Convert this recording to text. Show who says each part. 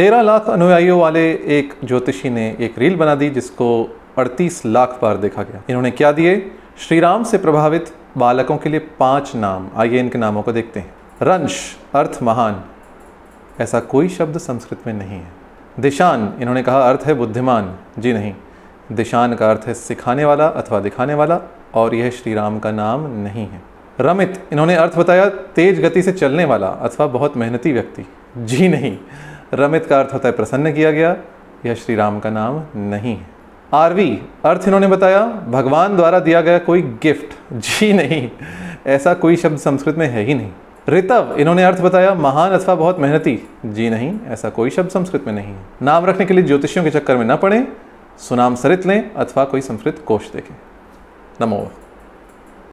Speaker 1: तेरह लाख अनुयायियों वाले एक ज्योतिषी ने एक रील बना दी जिसको अड़तीस लाख बार देखा गया इन्होंने क्या दिए श्री राम से प्रभावित बालकों के लिए पांच नाम आइए इनके नामों को देखते हैं रंश अर्थ महान ऐसा कोई शब्द संस्कृत में नहीं है दिशान इन्होंने कहा अर्थ है बुद्धिमान जी नहीं दिशान का अर्थ है सिखाने वाला अथवा दिखाने वाला और यह श्री राम का नाम नहीं है रमित इन्होंने अर्थ बताया तेज गति से चलने वाला अथवा बहुत मेहनती व्यक्ति जी नहीं रमित का अर्थ होता है प्रसन्न किया गया यह श्री राम का नाम नहीं है आरवी अर्थ इन्होंने बताया भगवान द्वारा दिया गया कोई गिफ्ट जी नहीं ऐसा कोई शब्द संस्कृत में है ही नहीं ऋतव इन्होंने अर्थ बताया महान अथवा बहुत मेहनती जी नहीं ऐसा कोई शब्द संस्कृत में नहीं है नाम रखने के लिए ज्योतिषियों के चक्कर में न पड़े सुनाम सरित लें अथवा कोई संस्कृत कोष देखें नमो